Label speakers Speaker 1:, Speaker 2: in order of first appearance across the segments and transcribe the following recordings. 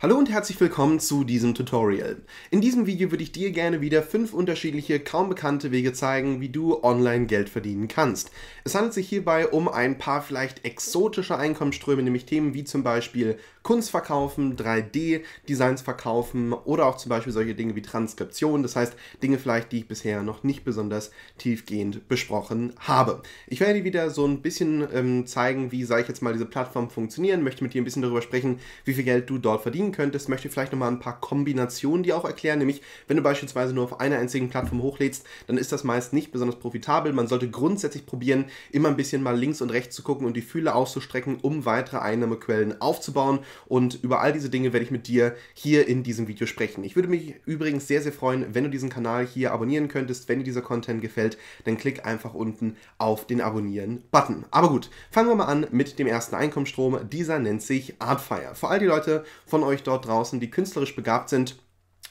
Speaker 1: Hallo und herzlich willkommen zu diesem Tutorial. In diesem Video würde ich dir gerne wieder fünf unterschiedliche, kaum bekannte Wege zeigen, wie du online Geld verdienen kannst. Es handelt sich hierbei um ein paar vielleicht exotische Einkommensströme, nämlich Themen wie zum Beispiel Kunst verkaufen, 3D-Designs verkaufen oder auch zum Beispiel solche Dinge wie Transkription, das heißt Dinge vielleicht, die ich bisher noch nicht besonders tiefgehend besprochen habe. Ich werde dir wieder so ein bisschen ähm, zeigen, wie, sage ich jetzt mal, diese Plattform funktionieren, möchte mit dir ein bisschen darüber sprechen, wie viel Geld du dort verdienen könntest, möchte vielleicht nochmal ein paar Kombinationen dir auch erklären, nämlich wenn du beispielsweise nur auf einer einzigen Plattform hochlädst, dann ist das meist nicht besonders profitabel. Man sollte grundsätzlich probieren, immer ein bisschen mal links und rechts zu gucken und die Fühle auszustrecken, um weitere Einnahmequellen aufzubauen und über all diese Dinge werde ich mit dir hier in diesem Video sprechen. Ich würde mich übrigens sehr, sehr freuen, wenn du diesen Kanal hier abonnieren könntest. Wenn dir dieser Content gefällt, dann klick einfach unten auf den Abonnieren-Button. Aber gut, fangen wir mal an mit dem ersten Einkommensstrom. Dieser nennt sich Artfire. Für all die Leute von euch dort draußen, die künstlerisch begabt sind,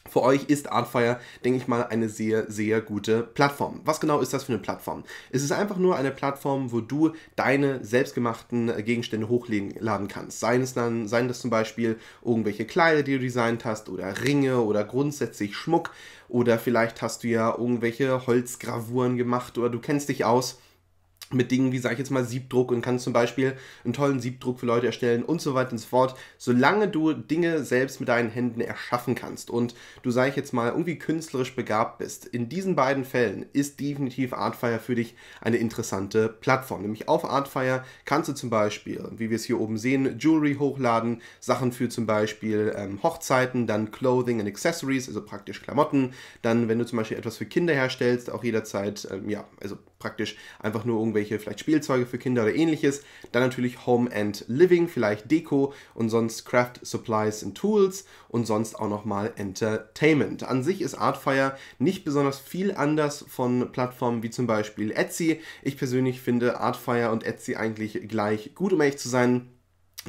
Speaker 1: für euch ist Artfire, denke ich mal, eine sehr, sehr gute Plattform. Was genau ist das für eine Plattform? Es ist einfach nur eine Plattform, wo du deine selbstgemachten Gegenstände hochladen kannst. Seien es dann, seien das zum Beispiel irgendwelche Kleider, die du designt hast, oder Ringe oder grundsätzlich Schmuck, oder vielleicht hast du ja irgendwelche Holzgravuren gemacht oder du kennst dich aus mit Dingen wie, sag ich jetzt mal, Siebdruck und kannst zum Beispiel einen tollen Siebdruck für Leute erstellen und so weiter und so fort, solange du Dinge selbst mit deinen Händen erschaffen kannst und du, sag ich jetzt mal, irgendwie künstlerisch begabt bist. In diesen beiden Fällen ist definitiv Artfire für dich eine interessante Plattform. Nämlich auf Artfire kannst du zum Beispiel, wie wir es hier oben sehen, Jewelry hochladen, Sachen für zum Beispiel ähm, Hochzeiten, dann Clothing and Accessories, also praktisch Klamotten, dann wenn du zum Beispiel etwas für Kinder herstellst, auch jederzeit, ähm, ja, also praktisch einfach nur irgendwelche irgendwelche vielleicht Spielzeuge für Kinder oder ähnliches. Dann natürlich Home and Living, vielleicht Deko und sonst Craft Supplies and Tools und sonst auch nochmal Entertainment. An sich ist Artfire nicht besonders viel anders von Plattformen wie zum Beispiel Etsy. Ich persönlich finde Artfire und Etsy eigentlich gleich gut, um ehrlich zu sein.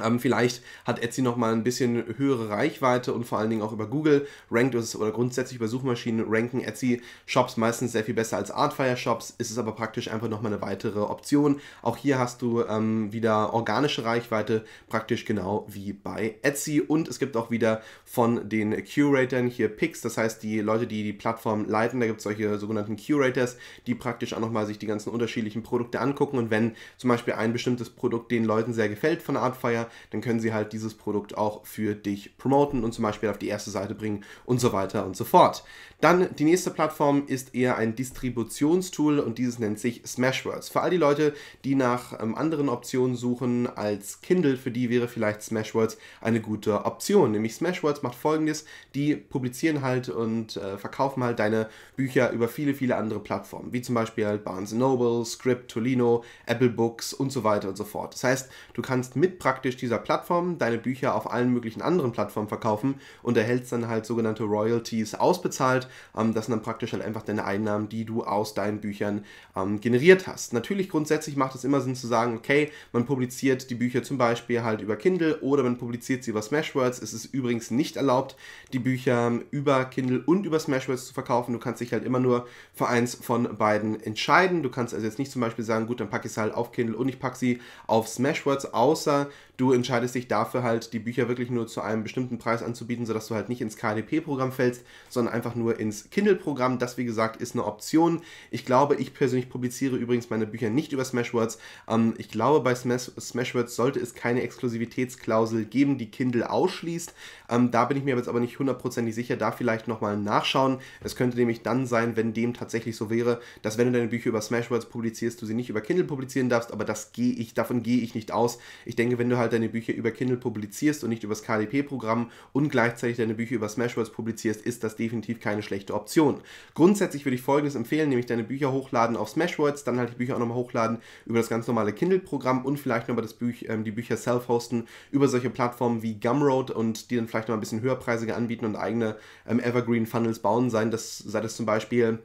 Speaker 1: Ähm, vielleicht hat Etsy nochmal ein bisschen höhere Reichweite und vor allen Dingen auch über Google rankt es oder grundsätzlich über Suchmaschinen ranken Etsy-Shops meistens sehr viel besser als Artfire-Shops, ist es aber praktisch einfach nochmal eine weitere Option. Auch hier hast du ähm, wieder organische Reichweite, praktisch genau wie bei Etsy und es gibt auch wieder von den Curatoren hier Picks, das heißt die Leute, die die Plattform leiten, da gibt es solche sogenannten Curators, die praktisch auch nochmal sich die ganzen unterschiedlichen Produkte angucken und wenn zum Beispiel ein bestimmtes Produkt den Leuten sehr gefällt von Artfire, dann können sie halt dieses Produkt auch für dich promoten und zum Beispiel auf die erste Seite bringen und so weiter und so fort. Dann die nächste Plattform ist eher ein Distributionstool und dieses nennt sich Smashwords. Für all die Leute, die nach ähm, anderen Optionen suchen als Kindle, für die wäre vielleicht Smashwords eine gute Option. Nämlich Smashwords macht folgendes, die publizieren halt und äh, verkaufen halt deine Bücher über viele, viele andere Plattformen, wie zum Beispiel halt Barnes Noble, Script, Tolino, Apple Books und so weiter und so fort. Das heißt, du kannst mit praktisch praktisch dieser Plattform deine Bücher auf allen möglichen anderen Plattformen verkaufen und erhältst dann halt sogenannte Royalties ausbezahlt. Ähm, das sind dann praktisch halt einfach deine Einnahmen, die du aus deinen Büchern ähm, generiert hast. Natürlich grundsätzlich macht es immer Sinn zu sagen, okay, man publiziert die Bücher zum Beispiel halt über Kindle oder man publiziert sie über Smashwords. Es ist übrigens nicht erlaubt, die Bücher ähm, über Kindle und über Smashwords zu verkaufen. Du kannst dich halt immer nur für eins von beiden entscheiden. Du kannst also jetzt nicht zum Beispiel sagen, gut, dann packe ich es halt auf Kindle und ich packe sie auf Smashwords, außer Du entscheidest dich dafür halt, die Bücher wirklich nur zu einem bestimmten Preis anzubieten, sodass du halt nicht ins KDP-Programm fällst, sondern einfach nur ins Kindle-Programm. Das, wie gesagt, ist eine Option. Ich glaube, ich persönlich publiziere übrigens meine Bücher nicht über Smashwords. Ähm, ich glaube, bei Smash Smashwords sollte es keine Exklusivitätsklausel geben, die Kindle ausschließt. Ähm, da bin ich mir jetzt aber nicht hundertprozentig sicher. Da vielleicht nochmal nachschauen. Es könnte nämlich dann sein, wenn dem tatsächlich so wäre, dass wenn du deine Bücher über Smashwords publizierst, du sie nicht über Kindle publizieren darfst. Aber das gehe ich, davon gehe ich nicht aus. Ich denke, wenn du halt halt deine Bücher über Kindle publizierst und nicht über das KDP-Programm und gleichzeitig deine Bücher über Smashwords publizierst, ist das definitiv keine schlechte Option. Grundsätzlich würde ich folgendes empfehlen, nämlich deine Bücher hochladen auf Smashwords, dann halt die Bücher auch nochmal hochladen über das ganz normale Kindle-Programm und vielleicht nochmal das Büch, ähm, die Bücher self-hosten über solche Plattformen wie Gumroad und die dann vielleicht nochmal ein bisschen höherpreisiger anbieten und eigene ähm, Evergreen-Funnels bauen, seien das, sei das zum Beispiel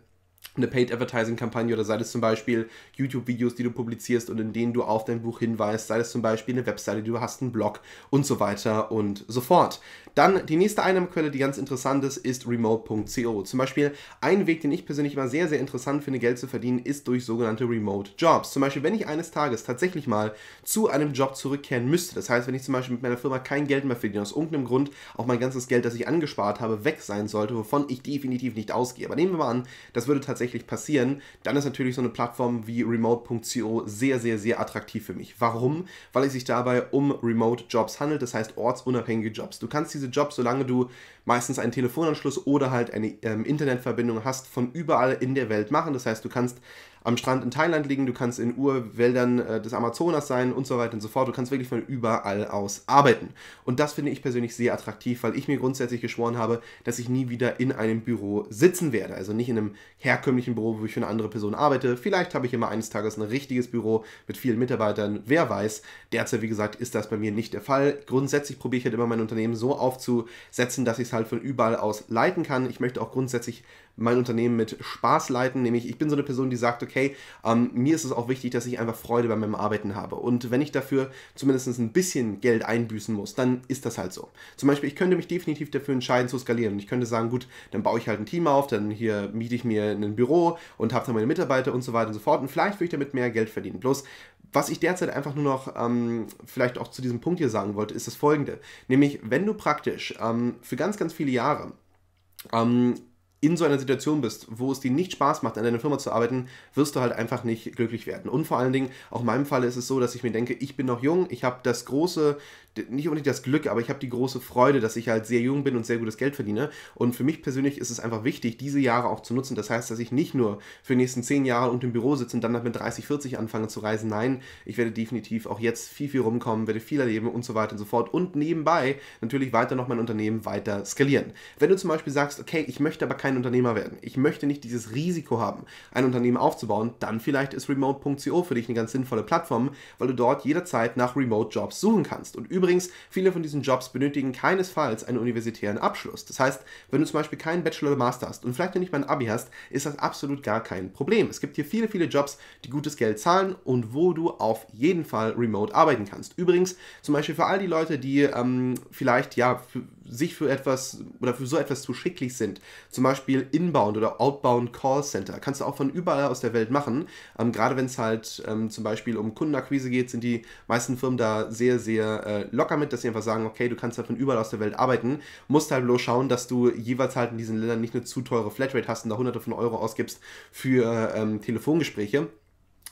Speaker 1: eine Paid Advertising Kampagne oder sei es zum Beispiel YouTube Videos, die du publizierst und in denen du auf dein Buch hinweist, sei es zum Beispiel eine Webseite, die du hast, einen Blog und so weiter und so fort. Dann die nächste Einnahmequelle, die ganz interessant ist, ist remote.co. Zum Beispiel ein Weg, den ich persönlich immer sehr, sehr interessant finde, Geld zu verdienen, ist durch sogenannte Remote Jobs. Zum Beispiel, wenn ich eines Tages tatsächlich mal zu einem Job zurückkehren müsste, das heißt, wenn ich zum Beispiel mit meiner Firma kein Geld mehr verdiene, aus irgendeinem Grund auch mein ganzes Geld, das ich angespart habe, weg sein sollte, wovon ich definitiv nicht ausgehe. Aber nehmen wir mal an, das würde tatsächlich tatsächlich passieren, dann ist natürlich so eine Plattform wie remote.co sehr, sehr, sehr attraktiv für mich. Warum? Weil es sich dabei um Remote-Jobs handelt, das heißt ortsunabhängige Jobs. Du kannst diese Jobs, solange du meistens einen Telefonanschluss oder halt eine ähm, Internetverbindung hast, von überall in der Welt machen. Das heißt, du kannst am Strand in Thailand liegen, du kannst in Urwäldern äh, des Amazonas sein und so weiter und so fort. Du kannst wirklich von überall aus arbeiten. Und das finde ich persönlich sehr attraktiv, weil ich mir grundsätzlich geschworen habe, dass ich nie wieder in einem Büro sitzen werde. Also nicht in einem herkömmlichen Büro, wo ich für eine andere Person arbeite. Vielleicht habe ich immer eines Tages ein richtiges Büro mit vielen Mitarbeitern. Wer weiß. Derzeit, wie gesagt, ist das bei mir nicht der Fall. Grundsätzlich probiere ich halt immer mein Unternehmen so aufzusetzen, dass ich es halt von überall aus leiten kann. Ich möchte auch grundsätzlich mein Unternehmen mit Spaß leiten. Nämlich, ich bin so eine Person, die sagt, okay, ähm, mir ist es auch wichtig, dass ich einfach Freude bei meinem Arbeiten habe. Und wenn ich dafür zumindest ein bisschen Geld einbüßen muss, dann ist das halt so. Zum Beispiel, ich könnte mich definitiv dafür entscheiden zu skalieren. Und ich könnte sagen, gut, dann baue ich halt ein Team auf, dann hier miete ich mir ein Büro und habe dann meine Mitarbeiter und so weiter und so fort. Und vielleicht würde ich damit mehr Geld verdienen. Bloß, was ich derzeit einfach nur noch ähm, vielleicht auch zu diesem Punkt hier sagen wollte, ist das folgende. Nämlich, wenn du praktisch ähm, für ganz, ganz viele Jahre ähm, in so einer Situation bist, wo es dir nicht Spaß macht, an deiner Firma zu arbeiten, wirst du halt einfach nicht glücklich werden. Und vor allen Dingen, auch in meinem Fall ist es so, dass ich mir denke, ich bin noch jung, ich habe das große, nicht unbedingt das Glück, aber ich habe die große Freude, dass ich halt sehr jung bin und sehr gutes Geld verdiene. Und für mich persönlich ist es einfach wichtig, diese Jahre auch zu nutzen. Das heißt, dass ich nicht nur für die nächsten zehn Jahre unter dem Büro sitze und dann mit 30, 40 anfange zu reisen. Nein, ich werde definitiv auch jetzt viel, viel rumkommen, werde viel erleben und so weiter und so fort. Und nebenbei natürlich weiter noch mein Unternehmen weiter skalieren. Wenn du zum Beispiel sagst, okay, ich möchte aber keine kein Unternehmer werden. Ich möchte nicht dieses Risiko haben, ein Unternehmen aufzubauen. Dann vielleicht ist remote.co für dich eine ganz sinnvolle Plattform, weil du dort jederzeit nach Remote-Jobs suchen kannst. Und übrigens, viele von diesen Jobs benötigen keinesfalls einen universitären Abschluss. Das heißt, wenn du zum Beispiel keinen Bachelor oder Master hast und vielleicht noch nicht mal ein Abi hast, ist das absolut gar kein Problem. Es gibt hier viele, viele Jobs, die gutes Geld zahlen und wo du auf jeden Fall remote arbeiten kannst. Übrigens, zum Beispiel für all die Leute, die ähm, vielleicht ja für, sich für etwas oder für so etwas zu schicklich sind, zum Beispiel Inbound oder Outbound Call Center, kannst du auch von überall aus der Welt machen. Ähm, gerade wenn es halt ähm, zum Beispiel um Kundenakquise geht, sind die meisten Firmen da sehr, sehr äh, locker mit, dass sie einfach sagen, okay, du kannst halt von überall aus der Welt arbeiten, musst halt bloß schauen, dass du jeweils halt in diesen Ländern nicht eine zu teure Flatrate hast und da hunderte von Euro ausgibst für äh, ähm, Telefongespräche.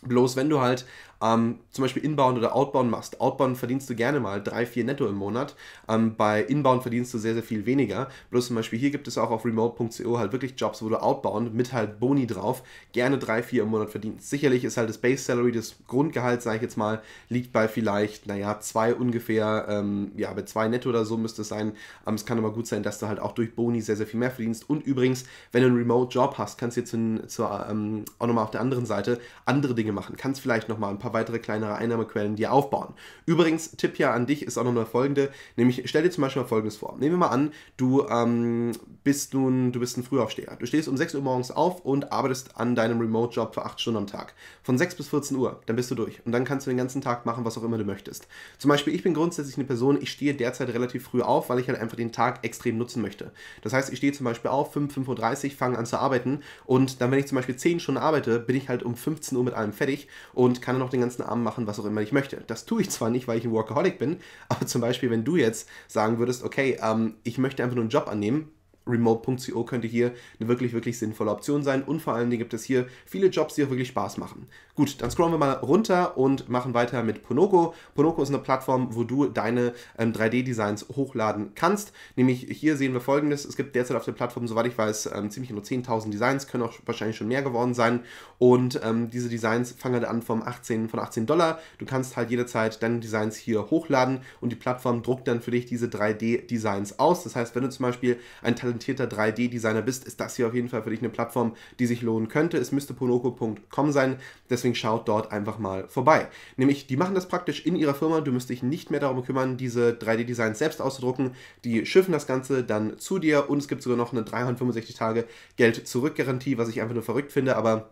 Speaker 1: Bloß wenn du halt ähm, zum Beispiel Inbound oder Outbound machst, Outbound verdienst du gerne mal 3, 4 netto im Monat, ähm, bei Inbound verdienst du sehr, sehr viel weniger. Bloß zum Beispiel hier gibt es auch auf remote.co halt wirklich Jobs, wo du Outbound mit halt Boni drauf gerne 3, 4 im Monat verdienst. Sicherlich ist halt das Base Salary, das Grundgehalt, sage ich jetzt mal, liegt bei vielleicht, naja, 2 ungefähr, ähm, ja, bei 2 netto oder so müsste es sein. Ähm, es kann aber gut sein, dass du halt auch durch Boni sehr, sehr viel mehr verdienst. Und übrigens, wenn du einen Remote-Job hast, kannst du jetzt in, zu, ähm, auch nochmal auf der anderen Seite andere Dinge Dinge machen. Kannst vielleicht nochmal ein paar weitere kleinere Einnahmequellen dir aufbauen. Übrigens, Tipp ja an dich ist auch nochmal folgende, nämlich stell dir zum Beispiel mal folgendes vor. Nehmen wir mal an, du ähm, bist nun, du bist ein Frühaufsteher. Du stehst um 6 Uhr morgens auf und arbeitest an deinem Remote-Job für 8 Stunden am Tag. Von 6 bis 14 Uhr, dann bist du durch. Und dann kannst du den ganzen Tag machen, was auch immer du möchtest. Zum Beispiel, ich bin grundsätzlich eine Person, ich stehe derzeit relativ früh auf, weil ich halt einfach den Tag extrem nutzen möchte. Das heißt, ich stehe zum Beispiel auf, 5, 5.30 Uhr, fange an zu arbeiten und dann, wenn ich zum Beispiel 10 Stunden arbeite, bin ich halt um 15 Uhr mit allem fertig fertig und kann noch den ganzen Abend machen, was auch immer ich möchte. Das tue ich zwar nicht, weil ich ein Workaholic bin, aber zum Beispiel, wenn du jetzt sagen würdest, okay, ähm, ich möchte einfach nur einen Job annehmen, Remote.co könnte hier eine wirklich, wirklich sinnvolle Option sein. Und vor allen Dingen gibt es hier viele Jobs, die auch wirklich Spaß machen. Gut, dann scrollen wir mal runter und machen weiter mit Ponoco. Ponoco ist eine Plattform, wo du deine ähm, 3D-Designs hochladen kannst. Nämlich hier sehen wir folgendes. Es gibt derzeit auf der Plattform, soweit ich weiß, ähm, ziemlich nur genau 10.000 Designs, können auch wahrscheinlich schon mehr geworden sein. Und ähm, diese Designs fangen halt an vom 18, von 18 Dollar. Du kannst halt jederzeit deine Designs hier hochladen und die Plattform druckt dann für dich diese 3D-Designs aus. Das heißt, wenn du zum Beispiel ein Talent orientierter 3D-Designer bist, ist das hier auf jeden Fall für dich eine Plattform, die sich lohnen könnte. Es müsste ponoco.com sein, deswegen schaut dort einfach mal vorbei. Nämlich, die machen das praktisch in ihrer Firma, du müsst dich nicht mehr darum kümmern, diese 3D-Designs selbst auszudrucken. Die schiffen das Ganze dann zu dir und es gibt sogar noch eine 365 Tage Geld-Zurück-Garantie, was ich einfach nur verrückt finde, aber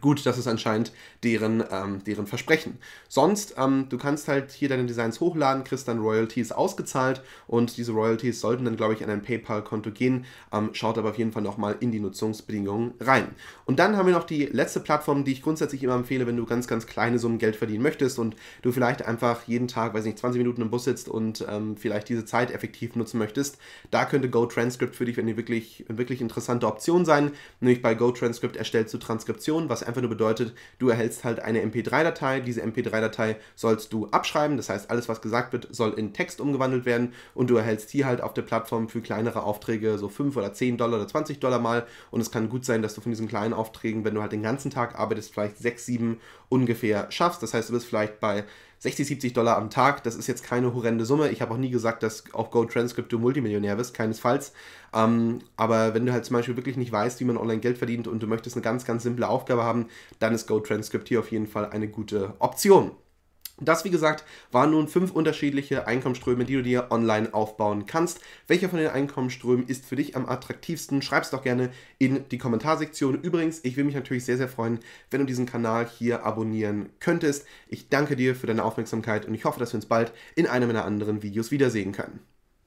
Speaker 1: Gut, das ist anscheinend deren, ähm, deren Versprechen. Sonst, ähm, du kannst halt hier deine Designs hochladen, kriegst dann Royalties ausgezahlt und diese Royalties sollten dann, glaube ich, an ein PayPal-Konto gehen. Ähm, schaut aber auf jeden Fall nochmal in die Nutzungsbedingungen rein. Und dann haben wir noch die letzte Plattform, die ich grundsätzlich immer empfehle, wenn du ganz, ganz kleine Summen Geld verdienen möchtest und du vielleicht einfach jeden Tag, weiß nicht, 20 Minuten im Bus sitzt und ähm, vielleicht diese Zeit effektiv nutzen möchtest. Da könnte GoTranscript für dich eine wirklich, wirklich interessante Option sein. Nämlich bei GoTranscript erstellst du Transkriptionen, was einfach nur bedeutet, du erhältst halt eine MP3-Datei. Diese MP3-Datei sollst du abschreiben. Das heißt, alles, was gesagt wird, soll in Text umgewandelt werden. Und du erhältst hier halt auf der Plattform für kleinere Aufträge so 5 oder 10 Dollar oder 20 Dollar mal. Und es kann gut sein, dass du von diesen kleinen Aufträgen, wenn du halt den ganzen Tag arbeitest, vielleicht 6, 7 ungefähr schaffst. Das heißt, du bist vielleicht bei 60, 70 Dollar am Tag, das ist jetzt keine horrende Summe. Ich habe auch nie gesagt, dass auf GoTranscript du Multimillionär bist, keinesfalls. Ähm, aber wenn du halt zum Beispiel wirklich nicht weißt, wie man online Geld verdient und du möchtest eine ganz, ganz simple Aufgabe haben, dann ist GoTranscript hier auf jeden Fall eine gute Option. Das, wie gesagt, waren nun fünf unterschiedliche Einkommensströme, die du dir online aufbauen kannst. Welcher von den Einkommensströmen ist für dich am attraktivsten? Schreib es doch gerne in die Kommentarsektion. Übrigens, ich würde mich natürlich sehr, sehr freuen, wenn du diesen Kanal hier abonnieren könntest. Ich danke dir für deine Aufmerksamkeit und ich hoffe, dass wir uns bald in einem meiner anderen Videos wiedersehen können.